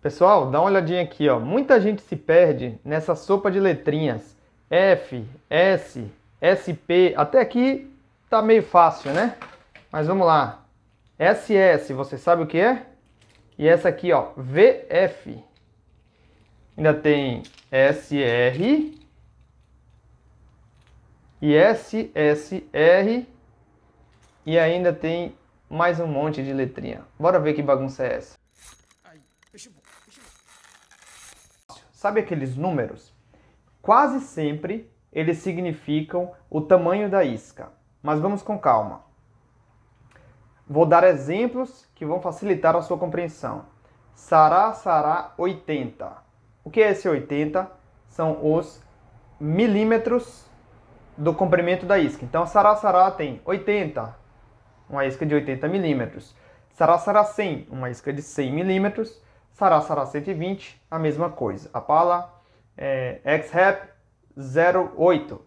Pessoal, dá uma olhadinha aqui, ó. Muita gente se perde nessa sopa de letrinhas. F, S, SP. Até aqui tá meio fácil, né? Mas vamos lá. SS, você sabe o que é? E essa aqui, ó, VF. Ainda tem SR e SSR e ainda tem mais um monte de letrinha. Bora ver que bagunça é essa. Sabe aqueles números? Quase sempre eles significam o tamanho da isca, mas vamos com calma. Vou dar exemplos que vão facilitar a sua compreensão. Sará, sará, 80. O que é esse 80? São os milímetros do comprimento da isca. Então, sará, sará tem 80, uma isca de 80 milímetros. Sará, sará, 100, uma isca de 100 milímetros. Sará Sará 120, a mesma coisa. A pala é, X-Rap 08,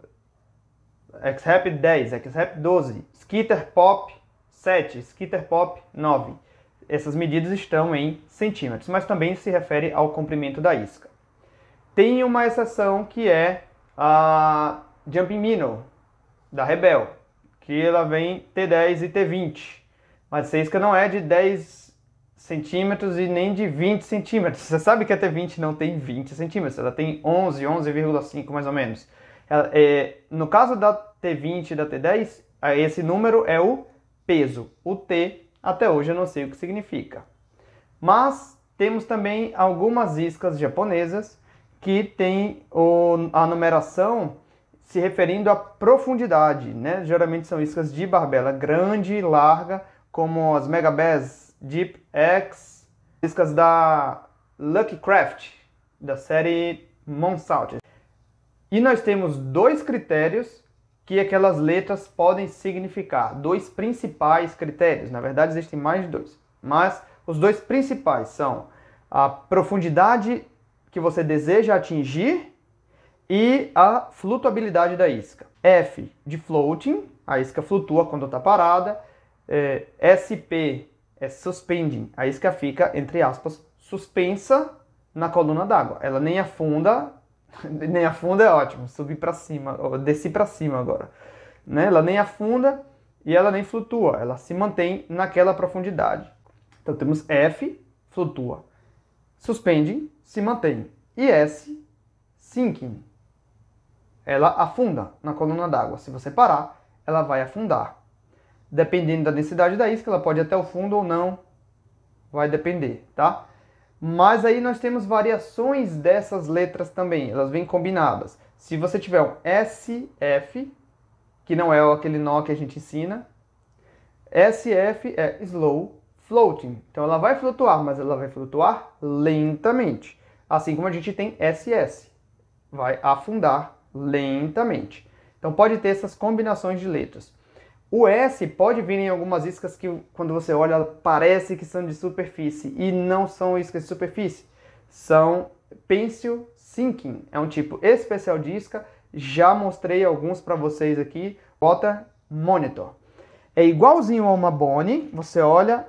X-Rap 10, X-Rap 12, Skitter Pop 7, Skitter Pop 9. Essas medidas estão em centímetros, mas também se refere ao comprimento da isca. Tem uma exceção que é a Jumping Mino, da Rebel, que ela vem T10 e T20. Mas essa isca não é de 10 centímetros e nem de 20 centímetros. Você sabe que até 20 não tem 20 centímetros, ela tem 11, 11,5 mais ou menos. Ela, é, no caso da T20 e da T10, esse número é o peso. O T, até hoje eu não sei o que significa. Mas temos também algumas iscas japonesas que tem o, a numeração se referindo à profundidade, né? Geralmente são iscas de barbela grande, larga, como as Megabass Deep X, iscas da Lucky Craft, da série Monsalt. E nós temos dois critérios que aquelas letras podem significar, dois principais critérios, na verdade existem mais de dois, mas os dois principais são a profundidade que você deseja atingir e a flutuabilidade da isca. F de floating, a isca flutua quando está parada. É, SP é suspending. A é isca fica, entre aspas, suspensa na coluna d'água. Ela nem afunda, nem afunda é ótimo, subir para cima, ou desci para cima agora. Né? Ela nem afunda e ela nem flutua, ela se mantém naquela profundidade. Então temos F, flutua. Suspending, se mantém. E S, sinking. Ela afunda na coluna d'água. Se você parar, ela vai afundar. Dependendo da densidade da isca, ela pode ir até o fundo ou não, vai depender, tá? Mas aí nós temos variações dessas letras também, elas vêm combinadas. Se você tiver um SF, que não é aquele nó que a gente ensina, SF é slow floating. Então ela vai flutuar, mas ela vai flutuar lentamente. Assim como a gente tem SS, vai afundar lentamente. Então pode ter essas combinações de letras. O S pode vir em algumas iscas que, quando você olha, parece que são de superfície e não são iscas de superfície. São pencil sinking, é um tipo especial de isca. Já mostrei alguns para vocês aqui. Bota monitor. É igualzinho a uma Bone, você olha,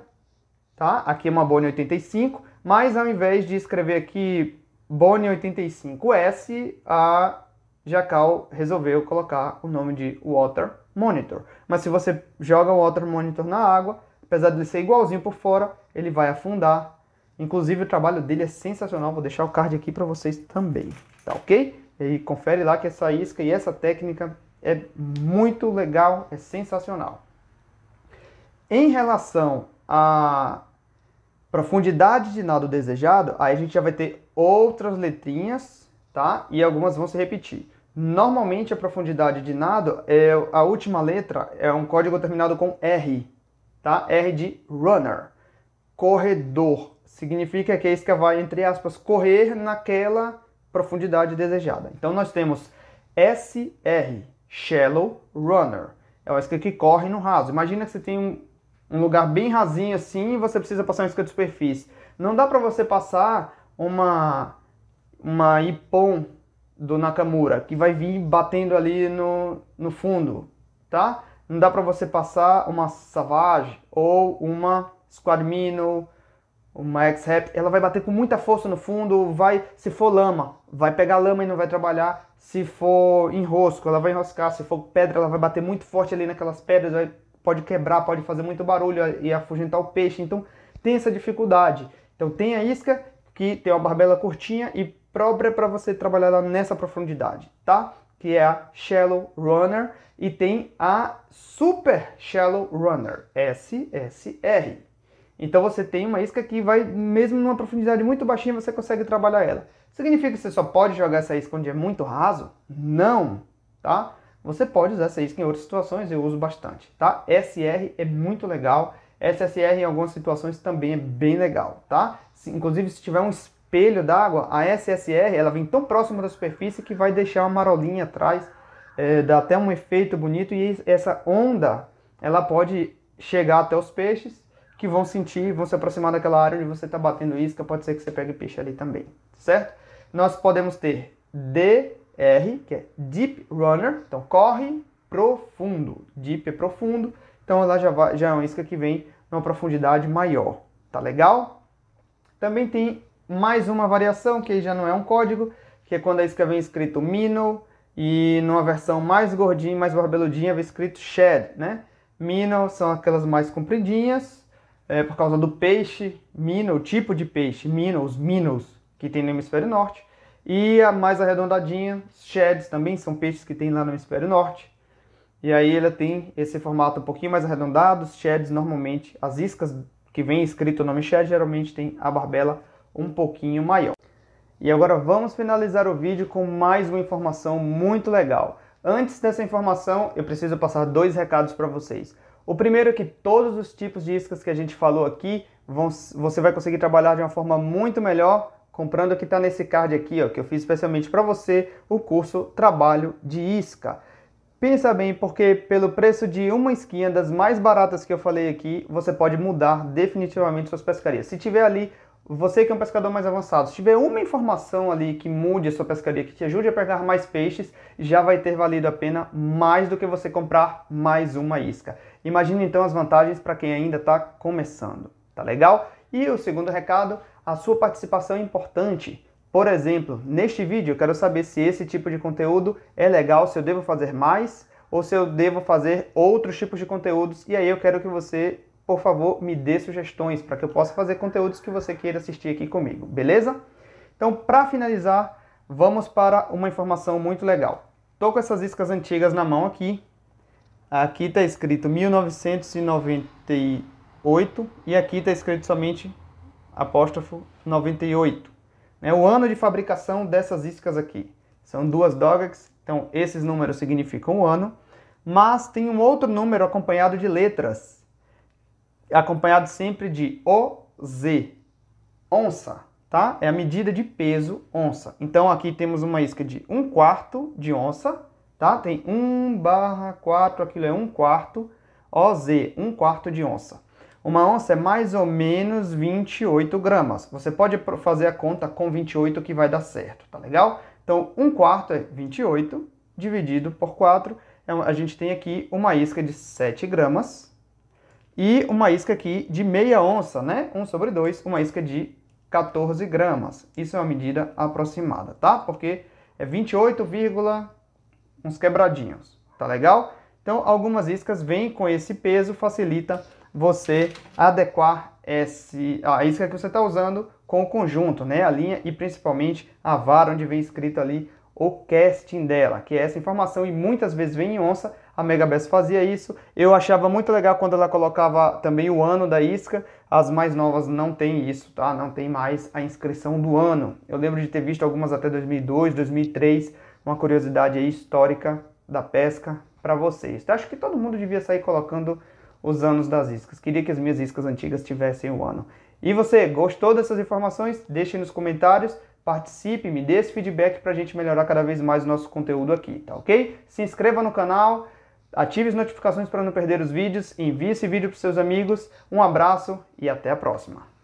tá? Aqui é uma Bone 85, mas ao invés de escrever aqui Bone 85S, a Jacal resolveu colocar o nome de Water monitor. Mas se você joga o water monitor na água, apesar de ele ser igualzinho por fora, ele vai afundar. Inclusive o trabalho dele é sensacional, vou deixar o card aqui para vocês também, tá ok? E confere lá que essa isca e essa técnica é muito legal, é sensacional. Em relação à profundidade de nado desejado, aí a gente já vai ter outras letrinhas, tá? E algumas vão se repetir. Normalmente a profundidade de nado é a última letra é um código terminado com R, tá? R de runner. Corredor significa que a isca vai entre aspas correr naquela profundidade desejada. Então nós temos SR, shallow runner. É uma isca que corre no raso. Imagina que você tem um, um lugar bem rasinho assim e você precisa passar uma isca de superfície. Não dá para você passar uma uma ipon do Nakamura, que vai vir batendo ali no, no fundo, tá? Não dá para você passar uma Savage ou uma Squadmino, uma X-Rap, ela vai bater com muita força no fundo, vai, se for lama, vai pegar lama e não vai trabalhar, se for enrosco, ela vai enroscar, se for pedra, ela vai bater muito forte ali naquelas pedras, vai, pode quebrar, pode fazer muito barulho e afugentar o peixe, então tem essa dificuldade. Então tem a isca, que tem uma barbela curtinha e própria para você trabalhar nessa profundidade, tá? Que é a Shallow Runner e tem a Super Shallow Runner, SSR. Então você tem uma isca que vai, mesmo numa profundidade muito baixinha, você consegue trabalhar ela. Significa que você só pode jogar essa isca onde é muito raso? Não, tá? Você pode usar essa isca em outras situações, eu uso bastante, tá? SR é muito legal, SSR em algumas situações também é bem legal, tá? Se, inclusive se tiver um espelho d'água, a SSR ela vem tão próxima da superfície que vai deixar uma marolinha atrás, é, dá até um efeito bonito e essa onda ela pode chegar até os peixes que vão sentir, vão se aproximar daquela área onde você está batendo isca, pode ser que você pegue peixe ali também, certo? Nós podemos ter DR, que é Deep Runner, então corre profundo, Deep é profundo, então ela já, vai, já é uma isca que vem numa profundidade maior, tá legal? Também tem mais uma variação, que já não é um código, que é quando a isca vem escrito minnow, e numa versão mais gordinha, mais barbeludinha, vem escrito shed, né? Minnow são aquelas mais compridinhas, é, por causa do peixe, minnow, tipo de peixe, minnows, minnows, que tem no hemisfério norte. E a mais arredondadinha, sheds também, são peixes que tem lá no hemisfério norte. E aí ela tem esse formato um pouquinho mais arredondado, sheds normalmente, as iscas que vem escrito o nome shed, geralmente tem a barbela um pouquinho maior. E agora vamos finalizar o vídeo com mais uma informação muito legal. Antes dessa informação, eu preciso passar dois recados para vocês. O primeiro é que todos os tipos de iscas que a gente falou aqui, vão, você vai conseguir trabalhar de uma forma muito melhor comprando o que está nesse card aqui, ó, que eu fiz especialmente para você, o curso Trabalho de Isca. Pensa bem, porque pelo preço de uma esquinha das mais baratas que eu falei aqui, você pode mudar definitivamente suas pescarias. Se tiver ali você que é um pescador mais avançado, se tiver uma informação ali que mude a sua pescaria, que te ajude a pegar mais peixes, já vai ter valido a pena mais do que você comprar mais uma isca. Imagina então as vantagens para quem ainda está começando, tá legal? E o segundo recado, a sua participação é importante. Por exemplo, neste vídeo eu quero saber se esse tipo de conteúdo é legal, se eu devo fazer mais ou se eu devo fazer outros tipos de conteúdos. E aí eu quero que você por favor, me dê sugestões para que eu possa fazer conteúdos que você queira assistir aqui comigo, beleza? Então, para finalizar, vamos para uma informação muito legal. Estou com essas iscas antigas na mão aqui. Aqui está escrito 1998 e aqui está escrito somente apóstrofo 98. É né? o ano de fabricação dessas iscas aqui. São duas dogs, então esses números significam o ano. Mas tem um outro número acompanhado de letras, acompanhado sempre de OZ, onça, tá? É a medida de peso onça. Então aqui temos uma isca de 1 quarto de onça, tá? Tem 1 barra 4, aquilo é 1 quarto, OZ, 1 quarto de onça. Uma onça é mais ou menos 28 gramas. Você pode fazer a conta com 28 que vai dar certo, tá legal? Então 1 quarto é 28 dividido por 4, é a gente tem aqui uma isca de 7 gramas, e uma isca aqui de meia onça, né? 1 sobre 2, uma isca de 14 gramas. Isso é uma medida aproximada, tá? Porque é 28, uns quebradinhos, tá legal? Então, algumas iscas vêm com esse peso, facilita você adequar esse, a isca que você está usando com o conjunto, né? A linha e principalmente a vara onde vem escrito ali o casting dela, que é essa informação e muitas vezes vem em onça, a Megabest fazia isso. Eu achava muito legal quando ela colocava também o ano da isca. As mais novas não tem isso, tá? Não tem mais a inscrição do ano. Eu lembro de ter visto algumas até 2002, 2003. Uma curiosidade histórica da pesca para vocês. Então, acho que todo mundo devia sair colocando os anos das iscas. Queria que as minhas iscas antigas tivessem o ano. E você, gostou dessas informações? Deixe nos comentários participe, me dê esse feedback para a gente melhorar cada vez mais o nosso conteúdo aqui, tá ok? Se inscreva no canal, Ative as notificações para não perder os vídeos, envie esse vídeo para seus amigos. Um abraço e até a próxima.